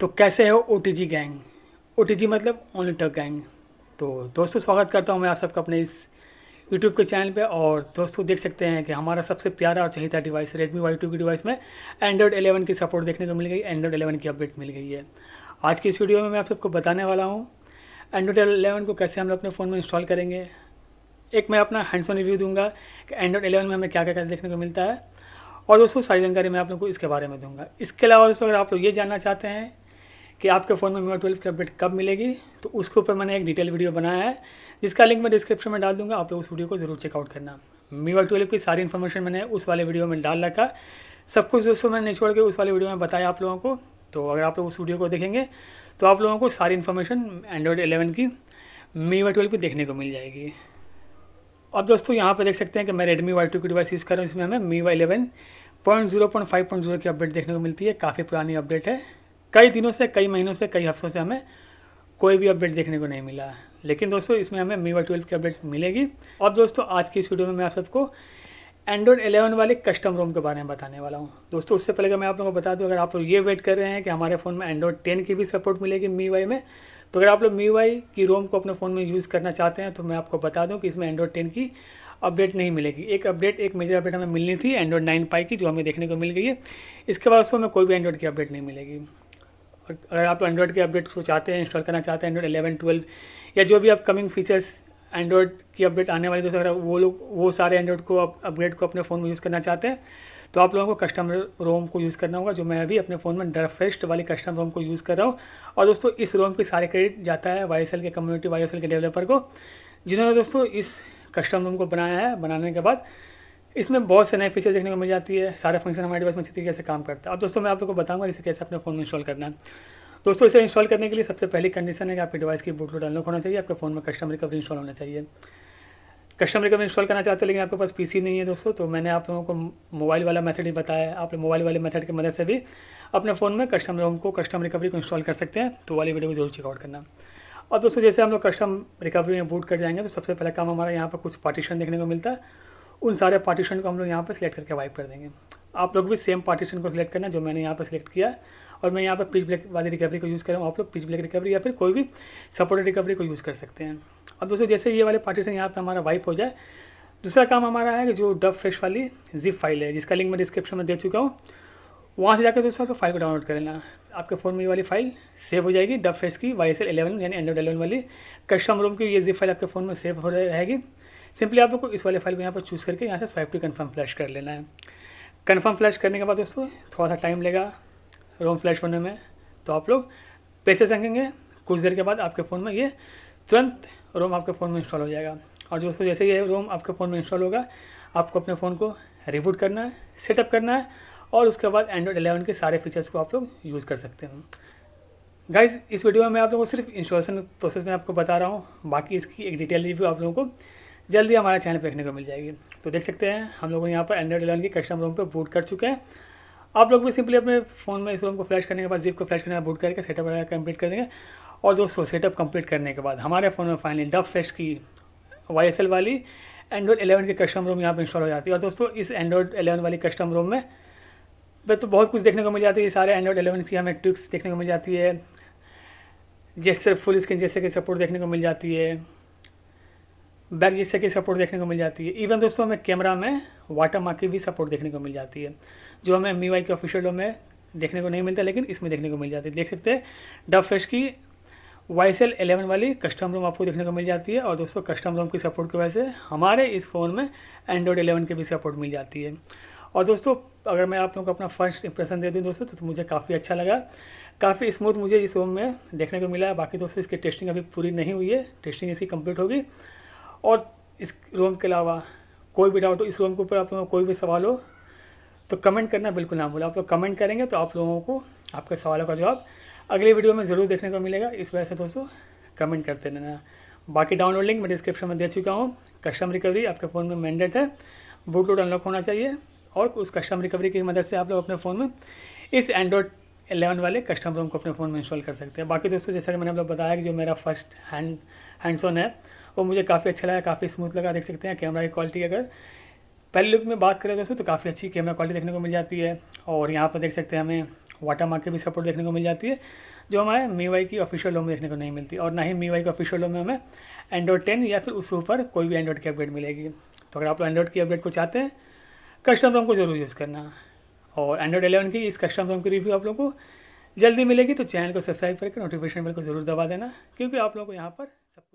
तो कैसे है O T G gang O T G मतलब ऑनली टक गैंग तो दोस्तों स्वागत करता हूँ मैं आप सबका अपने इस यूट्यूब के चैनल पे और दोस्तों देख सकते हैं कि हमारा सबसे प्यारा और चहिता डिवाइस रेडमी वाई टू की डिवाइस में एंड्रॉयड एलेवन की सपोर्ट देखने को मिल गई एंड्रॉयड एलेवन की अपडेट मिल गई है आज की इस वीडियो में मैं आप सबको बताने वाला हूँ एंड्रॉयड एलेवन को कैसे हम लोग अपने फ़ोन में इंस्टॉल करेंगे एक मैं अपना हैंडसोन रिव्यू दूंगा कि एंड्रॉयड एलेवन में हमें क्या क्या देखने को मिलता है और दोस्तों सारी जानकारी मैं आप लोग को इसके बारे में दूंगा इसके अलावा दोस्तों अगर आप लोग ये जानना चाहते हैं कि आपके फ़ोन में मीवा ट्वेल्व की अपडेट कब मिलेगी तो उसके ऊपर मैंने एक डिटेल वीडियो बनाया है जिसका लिंक मैं डिस्क्रिप्शन में डाल दूंगा आप लोग उस वीडियो को ज़रूर चेकआउट करना मीवा ट्वेल्व की सारी इन्फॉर्मेशन मैंने उस वाले वीडियो में डाल रखा सब कुछ दोस्तों मैंने निचोड़ के उस वाले वीडियो में बताया आप लोगों को तो अगर आप लोग उस वीडियो को देखेंगे तो आप लोगों को सारी इन्फॉर्मेशन एंड्रॉयड एलेवन की मीवा ट्वेल्व की देखने को मिल जाएगी अब दोस्तों यहाँ पर देख सकते हैं कि मैं रेडमी वाई टू की डिवाइस यूज़ कर रहा हूँ इसमें हमें मीवा eleven point zero point five point zero की अपडेट देखने को मिलती है काफ़ी पुरानी अपडेट है कई दिनों से कई महीनों से कई हफ्तों से हमें कोई भी अपडेट देखने को नहीं मिला है लेकिन दोस्तों इसमें हमें मीवा ट्वेल्व की अपडेट मिलेगी और दोस्तों आज की इस वीडियो में मैं आप सबको एंड्रॉयड एलेवन वाले कस्टम रोम के बारे में बताने वाला हूँ दोस्तों उससे पहले मैं आप लोगों को बता दूँ अगर आप लोग ये वेट कर रहे हैं कि हमारे फ़ोन में एंड्रॉयड टेन की भी सपोर्ट मिलेगी मी वाई में तो अगर आप लोग मी वाई की रोम को अपने फ़ोन में यूज़ करना चाहते हैं तो मैं आपको बता दूँ कि इसमें एंड्रॉयड टेन की अपडेट नहीं मिलेगी एक अपडेट एक मेजर अपडेट हमें मिलनी थी एंड्रॉयड नाइन पाई की जो हमें देखने को मिल गई है इसके बाद उसमें हमें कोई भी एंड्रॉयड की अपडेट नहीं मिलेगी अगर आप एंड्रॉयड के अपडेट को चाहते हैं इंस्टॉल करना चाहते हैं एंड्रॉयड एलेवन ट्वेल्व या जो भी अपकमिंग फीचर्स एंड्रॉयड की अपडेट आने वाली तो अगर वो लोग वो सारे एंड्रॉयड को अपग्रेड को अपने फ़ोन में यूज़ करना चाहते हैं तो आप लोगों को कस्टम रोम को यूज़ करना होगा जो मैं अभी अपने फ़ोन में डरफेस्ट वाली कस्टम रोम को यूज़ कर रहा हूँ और दोस्तों इस रोम की सारे क्रेडिट जाता है वाई के कम्युनिटी वाई के डेवलपर को जिन्होंने दोस्तों इस कस्टम रोम को बनाया है बनाने के बाद इसमें बहुत से नए फीचर देखने को मिल जाती है सारे फंक्शन हमारे डिवाइस में अच्छी तरीके से काम करता है अब दोस्तों मैं आप लोगों को बताऊंगा इसे कैसे अपने फ़ोन में इंस्टॉल करना है दोस्तों इसे इंस्टॉल करने के लिए सबसे पहली कंडीशन है कि आपकी डिवाइस की बूटलूट अनलॉक होना चाहिए आपके फ़ोन में कस्टम रिकवरी इंस्टॉल होना चाहिए कस्टम रिकवरी इंस्टॉल करना चाहते हैं लेकिन आपके पास पी नहीं है दोस्तों तो मैंने आप लोगों को मोबाइल वाला मेथड ही बताया आप लोग मोबाइल वाले मेथड की मदद से भी अपने फ़ोन में कस्टम रोम को कस्टम रिकवरी को इंस्टॉल कर सकते हैं तो वाली वीडियो को जरूर चेकआउट करना और दोस्तों जैसे हम लोग कस्टम रिकवरी में बूट कर जाएंगे तो सबसे पहला काम हमारा यहाँ पर कुछ पार्टीशन देखने को मिलता है उन सारे पार्टीशन को हम लोग यहाँ पर सिलेक्ट करके वाइप कर देंगे आप लोग भी सेम पार्टीशन को सिलेक्ट करना जो मैंने यहाँ पर सिलेक्ट किया और मैं यहाँ पर पिच ब्लैक वाली रिकवरी को यूज़ कर रहा हूँ आप लोग पिच ब्लैक रिकवरी या फिर कोई भी सपोर्टेड रिकवरी को यूज़ कर सकते हैं अब दोस्तों जैसे ये वाले पार्टीशन यहाँ पर हमारा वाइप हो जाए दूसरा काम हमारा है कि जो डब फ्रेश वाली जिप फाइल है जिसका लिंक मैं डिस्क्रिप्शन में दे चुका हूँ वहाँ से जाकर दोस्तों फाइल को डाउनलोड कर लेना आपके फ़ोन में ये वाली फाइल सेव हो जाएगी डब फ्रेश की वाई एस एल एलेवन यानी एंड्रॉइड एलेवन वाली कस्टम रूम की ये जिप फाइल आपके फ़ोन में सेव हो रहेगी सिंपली आप लोग को इस वाले फाइल को यहाँ पर चूज़ करके यहाँ से स्वाइप टू कन्फर्म फ्लैश कर लेना है कन्फर्म फ्लैश करने के बाद दोस्तों थोड़ा सा टाइम लेगा रोम फ्लैश होने में तो आप लोग पैसे संगेंगे कुछ देर के बाद आपके फ़ोन में ये तुरंत रोम आपके फ़ोन में इंस्टॉल हो जाएगा और दोस्तों जैसे ये रोम आपके फ़ोन में इंस्टॉल होगा आपको अपने फ़ोन को रिबूट करना है सेटअप करना है और उसके बाद एंड्रॉयड एलेवन के सारे फीचर्स को आप लोग यूज़ कर सकते हैं गाइज इस वीडियो में मैं आप लोगों को सिर्फ इंस्टॉलेशन प्रोसेस में आपको बता रहा हूँ बाकी इसकी एक डिटेल रिव्यू आप लोगों को जल्दी हमारे चैनल पर देखने को मिल जाएगी तो देख सकते हैं हम लोग यहाँ पर एंड्रॉइड एलेवन की कस्टम रोम पर बूट कर चुके हैं आप लोग भी सिंपली अपने फ़ोन में इस रोम को फ्लैश करने के बाद जिप को फ्लैश करने के बाद बूट करके सेटअप वगैरह कंप्लीट कर देंगे और दोस्तों सेटअप कंप्लीट करने के बाद हमारे फ़ोन में फाइनली डब फ्लैश की वाई वाली एंड्रॉइड एलेवन की कस्टम रोम यहाँ पर इंस्टॉल हो जाती है और दोस्तों इस एंड्रॉइड एलेवन वाली कस्टम रोम में तो बहुत कुछ देखने को मिल जाती है सारे एंड्रॉइड एलेवन की हमें ट्रिक्स देखने को मिल जाती है जैसे फुल स्क्रीन जैसे कि सपोर्ट देखने को मिल जाती है बैक जिस्टर की सपोर्ट देखने को मिल जाती है इवन दोस्तों हमें कैमरा में वाटर मार्क की भी सपोर्ट देखने को मिल जाती है जो हमें मी वाई के ऑफिशियलों में देखने को नहीं मिलता लेकिन इसमें देखने को मिल जाती है देख सकते हैं डब फ्रेश की वाई सेल एलेवन वाली कस्टम रोम आपको देखने को मिल जाती है और दोस्तों कस्टम रोम की सपोर्ट की वजह से हमारे इस फ़ोन में एंड्रॉयड एलेवन की भी सपोर्ट मिल जाती है और दोस्तों अगर मैं आप लोगों को अपना फर्स्ट इंप्रेशन दे दूँ दोस्तों तो, तो मुझे काफ़ी अच्छा लगा काफ़ी स्मूथ मुझे इस रोम में देखने को मिला है बाकी दोस्तों इसकी टेस्टिंग अभी पूरी नहीं हुई है टेस्टिंग इसकी कम्प्लीट होगी और इस रोम के अलावा कोई भी डाउट हो इस रोम के ऊपर आप लोगों को कोई भी सवाल हो तो कमेंट करना बिल्कुल ना भूलें आप लोग कमेंट करेंगे तो आप लोगों को आपके सवालों का जवाब अगले वीडियो में ज़रूर देखने को मिलेगा इस वजह से दोस्तों कमेंट करते रहना बाकी डाउनलोड लिंक मैं डिस्क्रिप्शन में दे चुका हूँ कस्टम रिकवरी आपके फ़ोन में मैंडेट है बूट लोड अनलॉक होना चाहिए और उस कस्टम रिकवरी की मदद से आप लोग अपने फ़ोन में इस एंड्रॉयड एलेवन वाले कस्टम रोम को अपने फ़ोन में इंस्टॉल कर सकते हैं बाकी दोस्तों जैसा कि मैंने आप लोग बताया कि जो मेरा फर्स्ट हैंड हैंडसोन है वो मुझे काफ़ी अच्छा लगा काफ़ी स्मूथ लगा देख सकते हैं कैमरा की क्वालिटी अगर पहले लुक में बात करें तो दोस्तों तो काफ़ी अच्छी कैमरा क्वालिटी देखने को मिल जाती है और यहाँ पर देख सकते हैं हमें वाटर मार्क की भी सपोर्ट देखने को मिल जाती है जो हमारे मी वाई की ऑफिशियल लो में देखने को नहीं मिलती और ना ही मी वाई के ऑफिशियल लो में हमें एंड्रॉड टेन या फिर उस ऊपर कोई भी एंड्रॉयड की अपडेट मिलेगी तो अगर आप लोग एंड्रॉयड की अपडेट को चाहते हैं कस्टम रोम को जरूर यूज़ करना और एंड्रॉयड एलेवन की इस कस्टम रोम की रिव्यू आप लोगों को जल्दी मिलेगी तो चैनल को सब्सक्राइब करके नोटिफिकेशन बिल को जरूर दबा देना क्योंकि आप लोगों को यहाँ पर सब कुछ